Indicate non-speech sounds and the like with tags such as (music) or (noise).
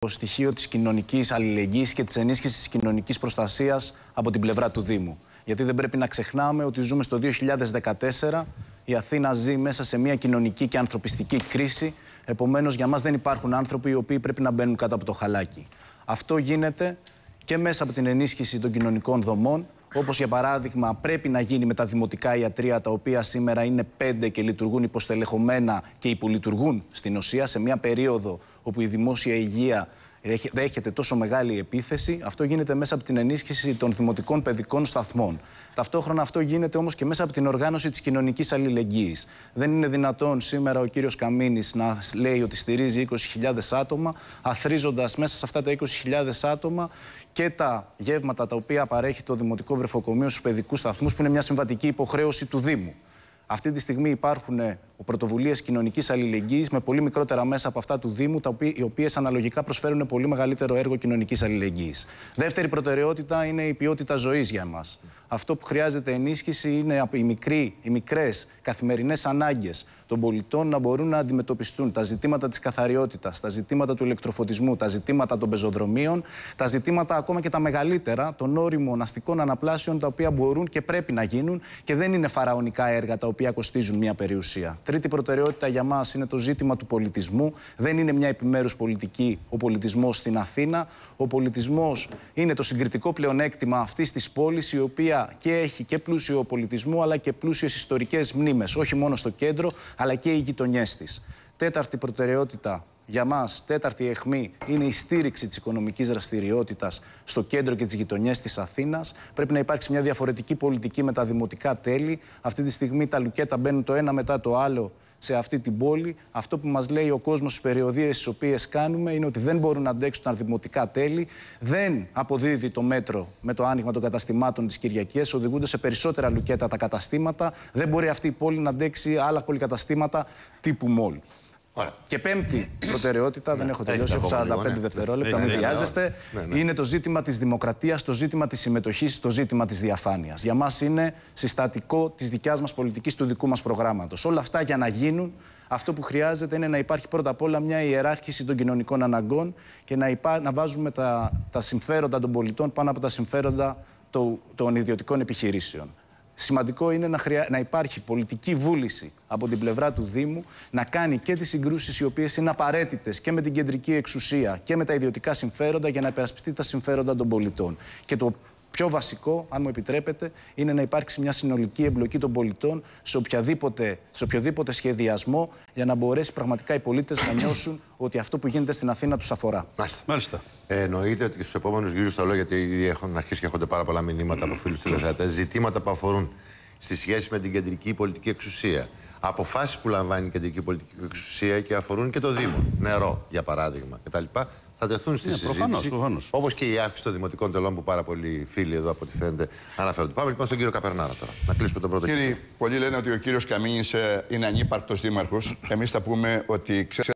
το στοιχείο της κοινωνικής αλληλεγγύης και της ενίσχυσης της κοινωνικής προστασίας από την πλευρά του Δήμου. Γιατί δεν πρέπει να ξεχνάμε ότι ζούμε στο 2014, η Αθήνα ζει μέσα σε μια κοινωνική και ανθρωπιστική κρίση, επομένως για μας δεν υπάρχουν άνθρωποι οι οποίοι πρέπει να μπαίνουν κάτω από το χαλάκι. Αυτό γίνεται και μέσα από την ενίσχυση των κοινωνικών δομών, όπως για παράδειγμα πρέπει να γίνει με τα δημοτικά ιατρία τα οποία σήμερα είναι πέντε και λειτουργούν υποστελεχωμένα και υπολειτουργούν στην ουσία σε μια περίοδο όπου η δημόσια υγεία δέχεται τόσο μεγάλη επίθεση, αυτό γίνεται μέσα από την ενίσχυση των δημοτικών παιδικών σταθμών. Ταυτόχρονα αυτό γίνεται όμως και μέσα από την οργάνωση της κοινωνικής αλληλεγγύης. Δεν είναι δυνατόν σήμερα ο κύριος Καμίνης να λέει ότι στηρίζει 20.000 άτομα, αθρίζοντας μέσα σε αυτά τα 20.000 άτομα και τα γεύματα τα οποία παρέχει το Δημοτικό Βρεφοκομείο στους παιδικούς σταθμούς, που είναι μια συμβατική υποχρέωση του Δήμου. Αυτή τη στιγμή υπάρχουν ο πρωτοβουλίες κοινωνικής αλληλεγγύης με πολύ μικρότερα μέσα από αυτά του Δήμου, τα οι οποίες αναλογικά προσφέρουν πολύ μεγαλύτερο έργο κοινωνικής αλληλεγγύης. Δεύτερη προτεραιότητα είναι η ποιότητα ζωής για εμάς. Αυτό που χρειάζεται ενίσχυση είναι οι, μικροί, οι μικρές καθημερινές ανάγκες των πολιτών να μπορούν να αντιμετωπιστούν τα ζητήματα της καθαριότητας, τα ζητήματα του ηλεκτροφωτισμού, τα ζητήματα των πεζοδρομίων, τα ζητήματα ακόμα και τα μεγαλύτερα των όριμων αστικών αναπλάσεων τα οποία μπορούν και πρέπει να γίνουν και δεν είναι φαραωνικά έργα τα οποία κοστίζουν μια περιουσία. Τρίτη προτεραιότητα για μας είναι το ζήτημα του πολιτισμού. Δεν είναι μια επιμέρους πολιτική ο πολιτισμός στην Αθήνα. Ο πολιτισμός είναι το συγκριτικό πλεονέκτημα αυτής της πόλης, η οποία και έχει και πλούσιο πολιτισμό, αλλά και πλούσιες ιστορικές μνήμες. Όχι μόνο στο κέντρο, αλλά και οι γειτονιές της. Τέταρτη προτεραιότητα για μας τέταρτη αιχμή είναι η στήριξη της οικονομικής δραστηριότητας στο κέντρο και τις γειτονιές της Αθήνας. Πρέπει να υπάρξει μια διαφορετική πολιτική με τα δημοτικά τέλη. Αυτή τη στιγμή τα λουκέτα μπαίνουν το ένα μετά το άλλο σε αυτή την πόλη. Αυτό που μας λέει ο κόσμος στις περιοδίες τι οποίες κάνουμε είναι ότι δεν μπορούν να αντέξουν τα δημοτικά τέλη. Δεν αποδίδει το μέτρο με το άνοιγμα των καταστημάτων της Κυριακής, Οδηγούνται σε περισσότερα λουκέτα τα καταστήματα. Δεν μπορεί αυτή η πόλη να αντέξει άλλα πολυκαταστήματα τύπου μόλ. Ωραία. Και πέμπτη προτεραιότητα, δεν ναι, έχω τελειώσει, έχω 45 δευτερόλεπτα, μην βιάζεστε. Ναι, ναι, είναι το ζήτημα της δημοκρατίας, το ζήτημα της συμμετοχής, το ζήτημα της διαφάνειας. Για μας είναι συστατικό της δικιάς μας πολιτικής, του δικού μας προγράμματος. Όλα αυτά για να γίνουν, αυτό που χρειάζεται είναι να υπάρχει πρώτα απ' όλα μια ιεράρχηση των κοινωνικών αναγκών και να, να βάζουμε τα... τα συμφέροντα των πολιτών πάνω από τα συμφέροντα των ιδιωτικών επιχειρήσεων. Σημαντικό είναι να, χρεια... να υπάρχει πολιτική βούληση από την πλευρά του Δήμου να κάνει και τις συγκρούσεις οι οποίες είναι απαραίτητες και με την κεντρική εξουσία και με τα ιδιωτικά συμφέροντα για να υπερασπιστεί τα συμφέροντα των πολιτών. Και το πιο βασικό, αν μου επιτρέπετε, είναι να υπάρξει μια συνολική εμπλοκή των πολιτών σε, οποιαδήποτε, σε οποιοδήποτε σχεδιασμό για να μπορέσει πραγματικά οι πολίτες να νιώσουν (coughs) ότι αυτό που γίνεται στην Αθήνα τους αφορά. Μάλιστα. Μάλιστα. Ε, εννοείται ότι στους επόμενους γύρους θα λέω, γιατί ήδη έχουν αρχίσει και έχονται πάρα πολλά μηνύματα από φίλους (coughs) τηλεθεατές, ζητήματα που αφορούν στη σχέση με την κεντρική πολιτική εξουσία. Αποφάσεις που λαμβάνει η κεντρική πολιτική εξουσία και αφορούν και το Δήμο, νερό για παράδειγμα κτλ. Θα τεθούν στη ναι, συζήτηση. Όπως και η αύξηση των δημοτικών τελών που πάρα πολλοί φίλοι εδώ από ό,τι φαίνεται αναφέρονται. Πάμε λοιπόν στον κύριο Καπερνάρα τώρα. Να κλείσουμε τον πρώτο κύριο. Πολλοί λένε ότι ο κύριος Καμίνης ε, είναι ανύπαρκτος δήμαρχος. Εμείς θα πούμε ότι